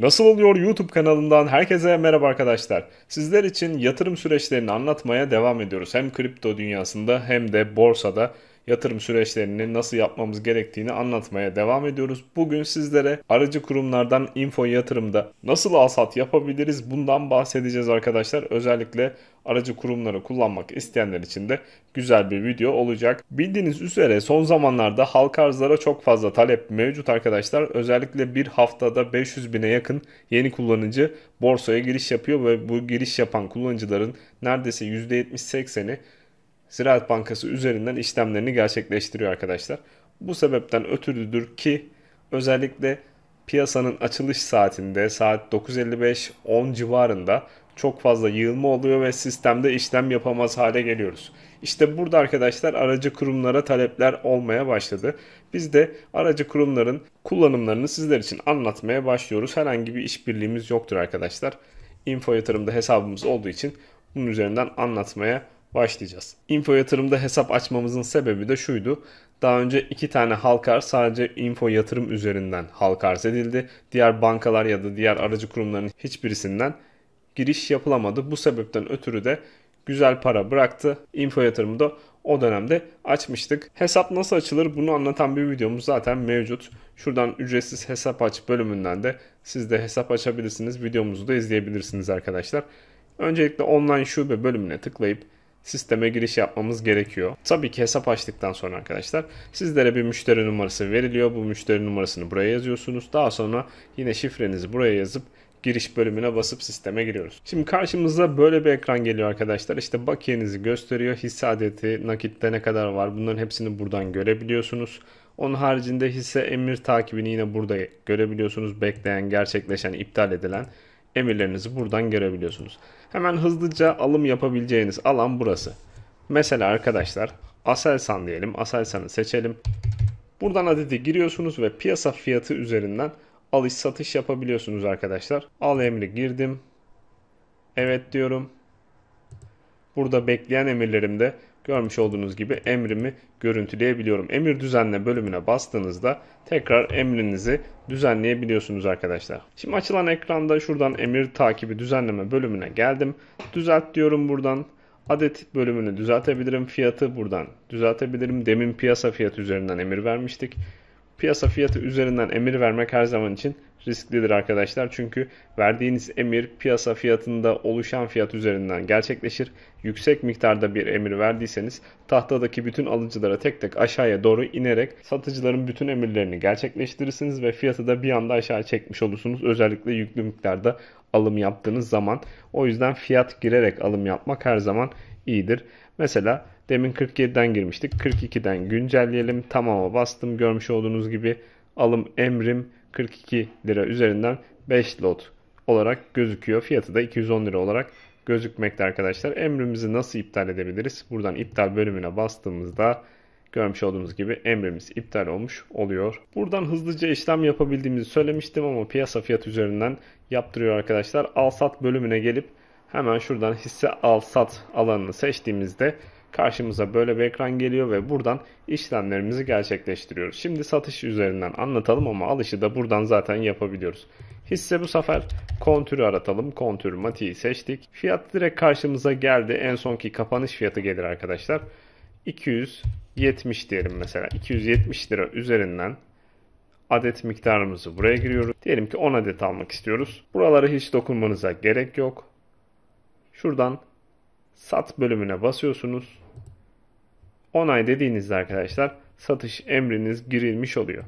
Nasıl oluyor YouTube kanalından herkese merhaba arkadaşlar. Sizler için yatırım süreçlerini anlatmaya devam ediyoruz. Hem kripto dünyasında hem de borsada yatırım süreçlerini nasıl yapmamız gerektiğini anlatmaya devam ediyoruz. Bugün sizlere aracı kurumlardan info yatırımda nasıl alsat yapabiliriz bundan bahsedeceğiz arkadaşlar. Özellikle aracı kurumları kullanmak isteyenler için de güzel bir video olacak. Bildiğiniz üzere son zamanlarda halka arzlara çok fazla talep mevcut arkadaşlar. Özellikle bir haftada 500 bine yakın yeni kullanıcı borsaya giriş yapıyor ve bu giriş yapan kullanıcıların neredeyse %70-80'i Ziraat Bankası üzerinden işlemlerini gerçekleştiriyor arkadaşlar. Bu sebepten ötürüdür ki özellikle piyasanın açılış saatinde saat 9.55-10 civarında çok fazla yığılma oluyor ve sistemde işlem yapamaz hale geliyoruz. İşte burada arkadaşlar aracı kurumlara talepler olmaya başladı. Biz de aracı kurumların kullanımlarını sizler için anlatmaya başlıyoruz. Herhangi bir işbirliğimiz yoktur arkadaşlar. Info yatırımda hesabımız olduğu için bunun üzerinden anlatmaya başlayacağız. Info yatırımda hesap açmamızın sebebi de şuydu. Daha önce iki tane halkar sadece info yatırım üzerinden halk arz edildi. Diğer bankalar ya da diğer aracı kurumların hiçbirisinden giriş yapılamadı. Bu sebepten ötürü de güzel para bıraktı. Info yatırımı da o dönemde açmıştık. Hesap nasıl açılır bunu anlatan bir videomuz zaten mevcut. Şuradan ücretsiz hesap aç bölümünden de siz de hesap açabilirsiniz. Videomuzu da izleyebilirsiniz arkadaşlar. Öncelikle online şube bölümüne tıklayıp sisteme giriş yapmamız gerekiyor. Tabii ki hesap açtıktan sonra arkadaşlar sizlere bir müşteri numarası veriliyor. Bu müşteri numarasını buraya yazıyorsunuz. Daha sonra yine şifrenizi buraya yazıp giriş bölümüne basıp sisteme giriyoruz. Şimdi karşımıza böyle bir ekran geliyor arkadaşlar. İşte bakiyenizi gösteriyor. Hisse adeti, nakitte ne kadar var bunların hepsini buradan görebiliyorsunuz. Onun haricinde hisse emir takibini yine burada görebiliyorsunuz. Bekleyen, gerçekleşen, iptal edilen emirlerinizi buradan görebiliyorsunuz. Hemen hızlıca alım yapabileceğiniz alan burası. Mesela arkadaşlar Aselsan diyelim. Aselsan'ı seçelim. Buradan adedi giriyorsunuz ve piyasa fiyatı üzerinden alış satış yapabiliyorsunuz arkadaşlar. Al emri girdim. Evet diyorum. Burada bekleyen emirlerimde görmüş olduğunuz gibi emrimi görüntüleyebiliyorum. Emir düzenle bölümüne bastığınızda tekrar emrinizi düzenleyebiliyorsunuz arkadaşlar. Şimdi açılan ekranda şuradan emir takibi düzenleme bölümüne geldim. Düzelt diyorum buradan. Adet bölümünü düzeltebilirim. Fiyatı buradan düzeltebilirim. Demin piyasa fiyatı üzerinden emir vermiştik. Piyasa fiyatı üzerinden emir vermek her zaman için risklidir arkadaşlar. Çünkü verdiğiniz emir piyasa fiyatında oluşan fiyat üzerinden gerçekleşir. Yüksek miktarda bir emir verdiyseniz tahtadaki bütün alıcılara tek tek aşağıya doğru inerek satıcıların bütün emirlerini gerçekleştirirsiniz ve fiyatı da bir anda aşağı çekmiş olursunuz. Özellikle yüklü miktarda alım yaptığınız zaman. O yüzden fiyat girerek alım yapmak her zaman iyidir. Mesela Demin 47'den girmiştik. 42'den güncelleyelim. Tamama bastım. Görmüş olduğunuz gibi alım emrim 42 lira üzerinden 5 lot olarak gözüküyor. Fiyatı da 210 lira olarak gözükmekte arkadaşlar. Emrimizi nasıl iptal edebiliriz? Buradan iptal bölümüne bastığımızda görmüş olduğunuz gibi emrimiz iptal olmuş oluyor. Buradan hızlıca işlem yapabildiğimizi söylemiştim ama piyasa fiyat üzerinden yaptırıyor arkadaşlar. Al sat bölümüne gelip hemen şuradan hisse al sat alanını seçtiğimizde karşımıza böyle bir ekran geliyor ve buradan işlemlerimizi gerçekleştiriyoruz. Şimdi satış üzerinden anlatalım ama alışı da buradan zaten yapabiliyoruz. Hisse bu sefer kontürü aratalım. Kontür matiği seçtik. Fiyat direkt karşımıza geldi. En sonki kapanış fiyatı gelir arkadaşlar. 270 diyelim mesela. 270 lira üzerinden adet miktarımızı buraya giriyoruz. Diyelim ki 10 adet almak istiyoruz. Buralara hiç dokunmanıza gerek yok. Şuradan sat bölümüne basıyorsunuz. Onay dediğinizde arkadaşlar satış emriniz girilmiş oluyor.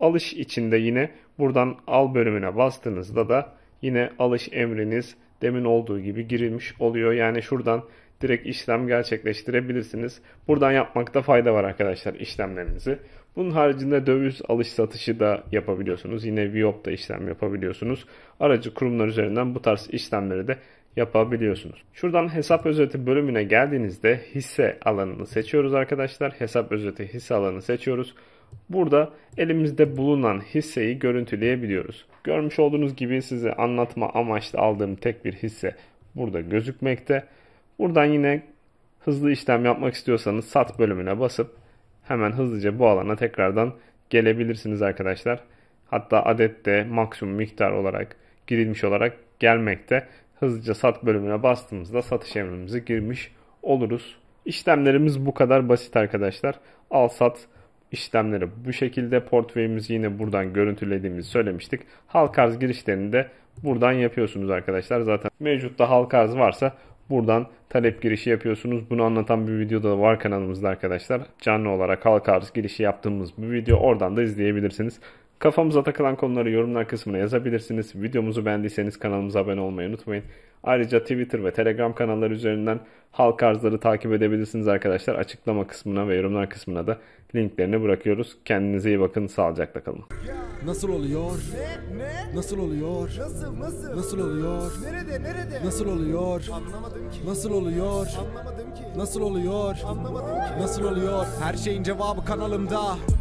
Alış içinde yine buradan al bölümüne bastığınızda da yine alış emriniz demin olduğu gibi girilmiş oluyor. Yani şuradan direkt işlem gerçekleştirebilirsiniz. Buradan yapmakta fayda var arkadaşlar işlemlerinizi. Bunun haricinde döviz alış satışı da yapabiliyorsunuz. Yine Viop'ta işlem yapabiliyorsunuz. Aracı kurumlar üzerinden bu tarz işlemleri de yapabiliyorsunuz. Şuradan hesap özeti bölümüne geldiğinizde hisse alanını seçiyoruz arkadaşlar. Hesap özeti hisse alanını seçiyoruz. Burada elimizde bulunan hisseyi görüntüleyebiliyoruz. Görmüş olduğunuz gibi size anlatma amaçlı aldığım tek bir hisse burada gözükmekte. Buradan yine hızlı işlem yapmak istiyorsanız sat bölümüne basıp hemen hızlıca bu alana tekrardan gelebilirsiniz arkadaşlar. Hatta adette maksimum miktar olarak girilmiş olarak gelmekte hızlıca sat bölümüne bastığımızda satış emrimizi girmiş oluruz. İşlemlerimiz bu kadar basit arkadaşlar. Al sat işlemleri bu şekilde portföyümüz yine buradan görüntülediğimizi söylemiştik. Halk arz girişlerini de buradan yapıyorsunuz arkadaşlar. Zaten mevcutta halk arz varsa buradan talep girişi yapıyorsunuz. Bunu anlatan bir video da var kanalımızda arkadaşlar. Canlı olarak halk arz girişi yaptığımız bir video oradan da izleyebilirsiniz. Kafamıza takılan konuları yorumlar kısmına yazabilirsiniz. Videomuzu beğendiyseniz kanalımıza abone olmayı unutmayın. Ayrıca Twitter ve Telegram kanalları üzerinden halk arzları takip edebilirsiniz arkadaşlar. Açıklama kısmına ve yorumlar kısmına da linklerini bırakıyoruz. Kendinize iyi bakın. Sağlıcakla kalın. Nasıl oluyor? Ne? ne? Nasıl oluyor? Nasıl nasıl? Nasıl oluyor? Nerede nerede? Nasıl oluyor? Anlamadım ki. Nasıl oluyor? Anlamadım ki. Nasıl oluyor? Anlamadım ki. Nasıl oluyor? Her şeyin cevabı kanalımda.